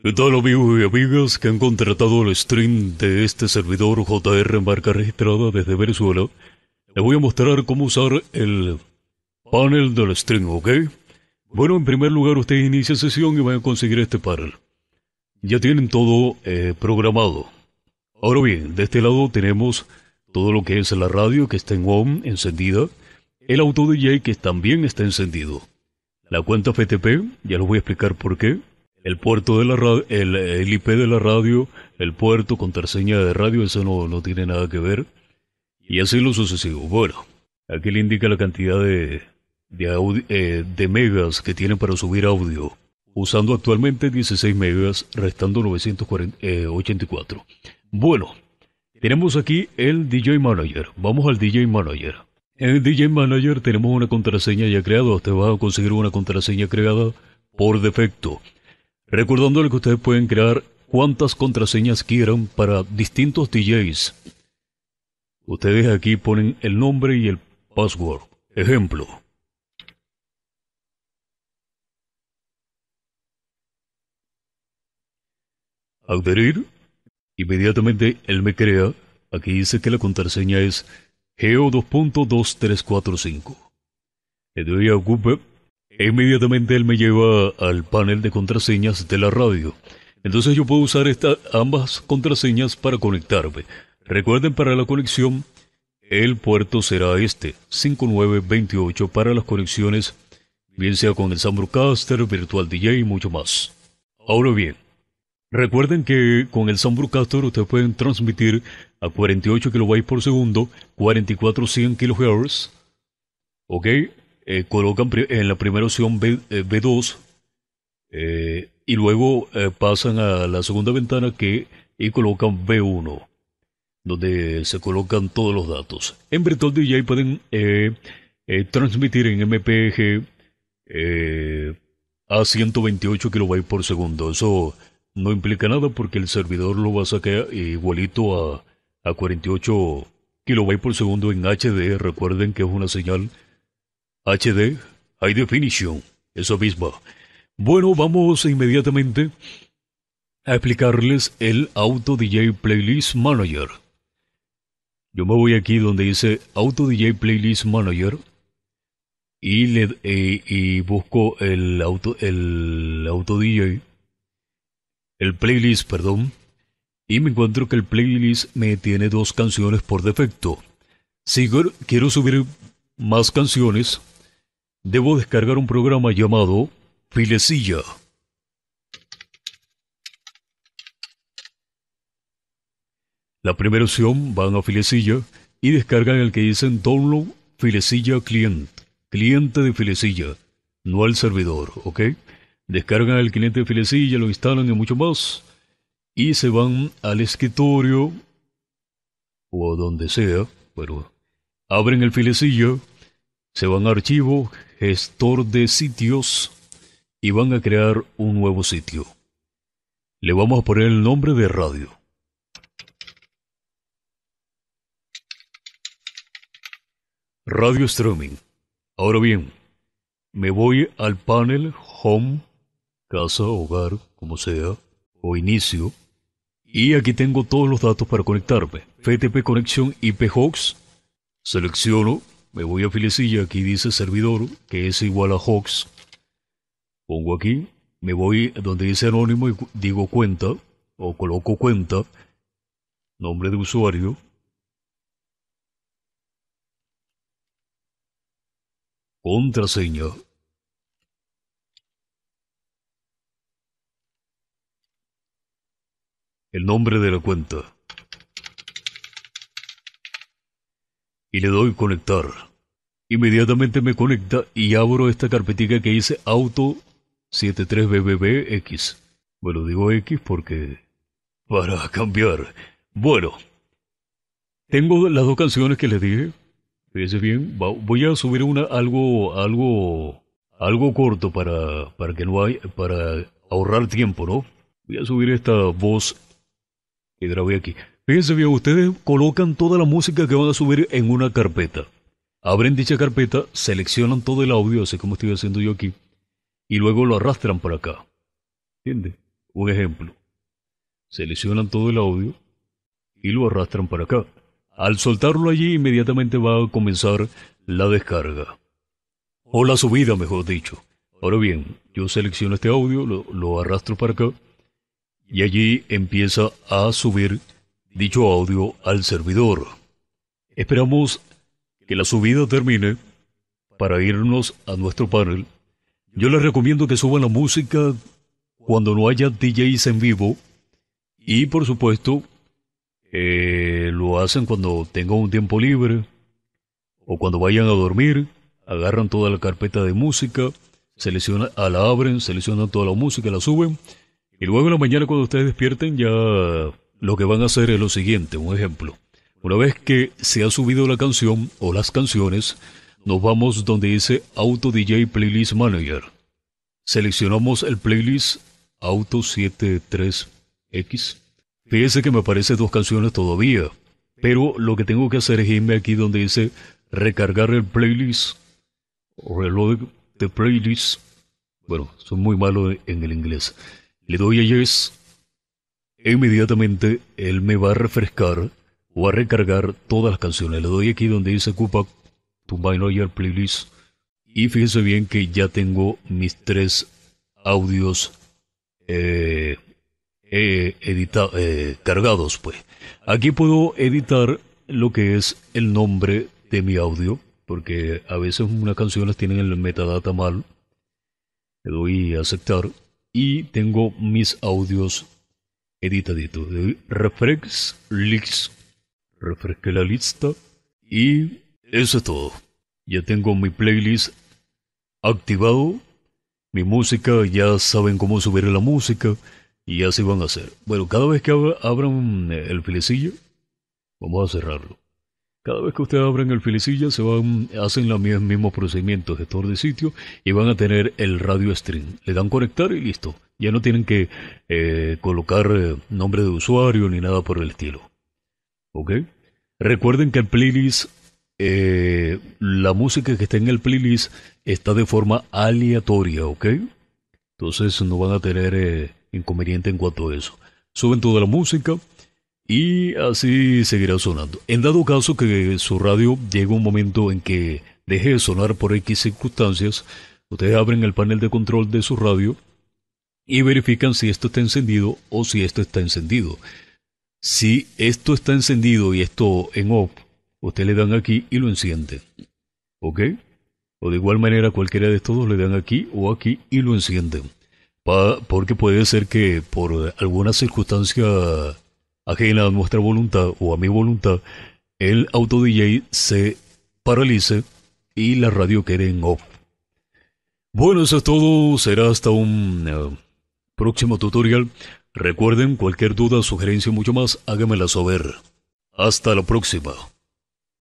¿Qué tal amigos y amigas que han contratado el stream de este servidor JR Marca Registrada desde Venezuela? Les voy a mostrar cómo usar el panel del stream, ¿ok? Bueno, en primer lugar ustedes inician sesión y van a conseguir este panel. Ya tienen todo eh, programado. Ahora bien, de este lado tenemos todo lo que es la radio que está en ON, encendida, el auto DJ que también está encendido, la cuenta FTP, ya les voy a explicar por qué, el puerto de la radio, el, IP de la radio, el puerto, contraseña de radio, eso no, tiene nada que ver. Y así lo sucesivo. Bueno, aquí le indica la cantidad de, eh, megas que tiene para subir audio, usando actualmente 16 megas, restando 984. Eh, bueno, tenemos aquí el DJ Manager. Vamos al DJ Manager. En el DJ Manager tenemos una contraseña ya creada. Te va a conseguir una contraseña creada por defecto. Recordándole que ustedes pueden crear cuantas contraseñas quieran para distintos DJs. Ustedes aquí ponen el nombre y el password. Ejemplo. Adherir. Inmediatamente él me crea. Aquí dice que la contraseña es geo2.2345. Le doy a Google Inmediatamente él me lleva al panel de contraseñas de la radio. Entonces yo puedo usar esta, ambas contraseñas para conectarme. Recuerden para la conexión, el puerto será este, 5928 para las conexiones, bien sea con el caster, Virtual DJ y mucho más. Ahora bien, recuerden que con el caster ustedes pueden transmitir a 48 kilobytes por segundo, 44 kHz, ¿ok? Eh, colocan en la primera opción B, 2 eh, eh, y luego pasan a la segunda ventana que y colocan B1, donde se colocan todos los datos. En Virtual DJ pueden transmitir en MPG a 128 kilobytes por segundo. Eso no implica nada porque el servidor lo va a sacar igualito a, a 48 kilobytes por segundo en HD. Recuerden que es una señal HD, High Definition, eso mismo. Bueno, vamos inmediatamente a explicarles el Auto DJ Playlist Manager. Yo me voy aquí donde dice Auto DJ Playlist Manager y, le, eh, y busco el auto, el auto DJ, el playlist, perdón, y me encuentro que el playlist me tiene dos canciones por defecto. Si quiero subir más canciones, debo descargar un programa llamado Filecilla. La primera opción van a Filecilla y descargan el que dicen Download Filecilla Client, cliente de Filecilla, no al servidor, ¿ok? Descargan el cliente de Filecilla, lo instalan y mucho más. Y se van al escritorio o a donde sea, pero abren el Filecilla, se van a archivo, gestor de sitios y van a crear un nuevo sitio. Le vamos a poner el nombre de radio. Radio Streaming. Ahora bien, me voy al panel Home, Casa, Hogar, como sea, o Inicio. Y aquí tengo todos los datos para conectarme. FTP Conexión IP Hawks. Selecciono me voy a filecilla, aquí dice servidor, que es igual a Hox. Pongo aquí, me voy donde dice anónimo y digo cuenta, o coloco cuenta, nombre de usuario. Contraseña. El nombre de la cuenta. Y le doy conectar. Inmediatamente me conecta y abro esta carpetica que dice auto 73BBBX. Bueno, digo X porque... Para cambiar. Bueno. Tengo las dos canciones que les dije. Fíjense bien. Voy a subir una algo... algo... algo corto para... para que no hay... para ahorrar tiempo, ¿no? Voy a subir esta voz que grabé aquí. Fíjense bien, ustedes colocan toda la música que van a subir en una carpeta. Abren dicha carpeta, seleccionan todo el audio, así como estoy haciendo yo aquí, y luego lo arrastran para acá. ¿Entiendes? Un ejemplo. Seleccionan todo el audio y lo arrastran para acá. Al soltarlo allí, inmediatamente va a comenzar la descarga. O la subida, mejor dicho. Ahora bien, yo selecciono este audio, lo, lo arrastro para acá y allí empieza a subir dicho audio al servidor. Esperamos que la subida termine, para irnos a nuestro panel, yo les recomiendo que suban la música cuando no haya DJs en vivo y por supuesto eh, lo hacen cuando tengan un tiempo libre o cuando vayan a dormir, agarran toda la carpeta de música, selecciona la abren, seleccionan toda la música, la suben y luego en la mañana cuando ustedes despierten ya lo que van a hacer es lo siguiente, un ejemplo. Una vez que se ha subido la canción o las canciones, nos vamos donde dice Auto DJ Playlist Manager. Seleccionamos el playlist Auto 73X. Fíjese que me aparecen dos canciones todavía, pero lo que tengo que hacer es irme aquí donde dice recargar el playlist, reload the playlist. Bueno, soy muy malo en el inglés. Le doy a yes. E inmediatamente él me va a refrescar o a recargar todas las canciones. Le doy aquí donde dice to tu Ayer playlist. Y fíjense bien que ya tengo mis tres audios eh, eh, eh, cargados. Pues. Aquí puedo editar lo que es el nombre de mi audio, porque a veces unas canciones tienen el metadata mal. Le doy a aceptar y tengo mis audios editaditos. Reflex Leaks Refresqué la lista y eso es todo. Ya tengo mi playlist activado. Mi música, ya saben cómo subir la música y así van a hacer. Bueno, cada vez que abran eh, el filecillo, vamos a cerrarlo. Cada vez que ustedes abran el filecillo, se van, hacen los mismos procedimientos, todo de sitio, y van a tener el radio stream. Le dan conectar y listo. Ya no tienen que eh, colocar eh, nombre de usuario ni nada por el estilo. ¿Ok? Recuerden que el playlist, eh, la música que está en el playlist está de forma aleatoria, ¿ok? Entonces no van a tener eh, inconveniente en cuanto a eso. Suben toda la música y así seguirá sonando. En dado caso que su radio llegue un momento en que deje de sonar por X circunstancias, ustedes abren el panel de control de su radio y verifican si esto está encendido o si esto está encendido. Si esto está encendido y esto en off, usted le dan aquí y lo enciende. ¿Ok? O de igual manera cualquiera de estos le dan aquí o aquí y lo encienden. Pa porque puede ser que por alguna circunstancia ajena a nuestra voluntad o a mi voluntad, el auto DJ se paralice y la radio quede en off. Bueno, eso es todo. Será hasta un eh, próximo tutorial. Recuerden, cualquier duda o sugerencia mucho más, hágamela saber. Hasta la próxima.